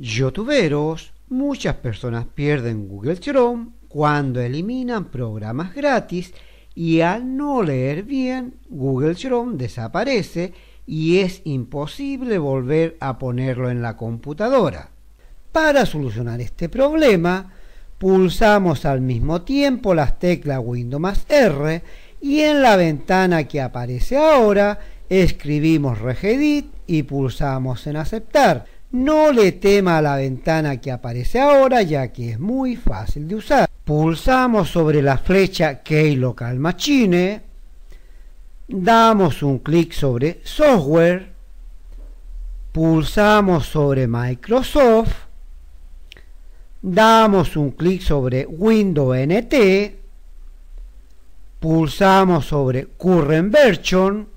Youtuberos, muchas personas pierden Google Chrome cuando eliminan programas gratis y al no leer bien, Google Chrome desaparece y es imposible volver a ponerlo en la computadora. Para solucionar este problema, pulsamos al mismo tiempo las teclas Windows R y en la ventana que aparece ahora escribimos regedit y pulsamos en aceptar. No le tema a la ventana que aparece ahora ya que es muy fácil de usar. Pulsamos sobre la flecha Key Local Machine, damos un clic sobre Software, pulsamos sobre Microsoft, damos un clic sobre Windows NT, pulsamos sobre Current Version,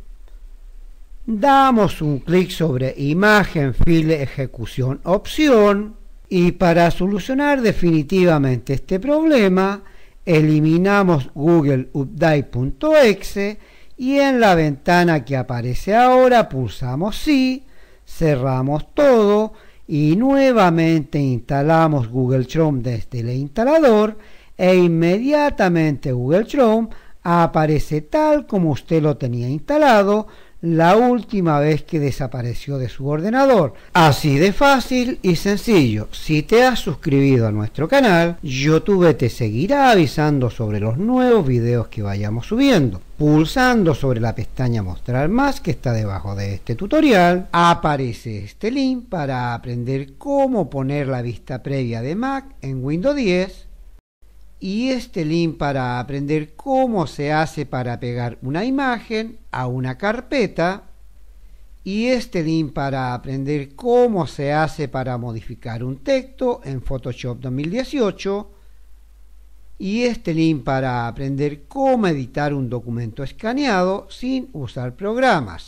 damos un clic sobre imagen, file, ejecución, opción y para solucionar definitivamente este problema eliminamos google update.exe y en la ventana que aparece ahora pulsamos sí, cerramos todo y nuevamente instalamos Google Chrome desde el instalador e inmediatamente Google Chrome aparece tal como usted lo tenía instalado la última vez que desapareció de su ordenador. Así de fácil y sencillo. Si te has suscribido a nuestro canal, YouTube te seguirá avisando sobre los nuevos videos que vayamos subiendo. Pulsando sobre la pestaña Mostrar más que está debajo de este tutorial, aparece este link para aprender cómo poner la vista previa de Mac en Windows 10 y este link para aprender cómo se hace para pegar una imagen a una carpeta y este link para aprender cómo se hace para modificar un texto en Photoshop 2018 y este link para aprender cómo editar un documento escaneado sin usar programas.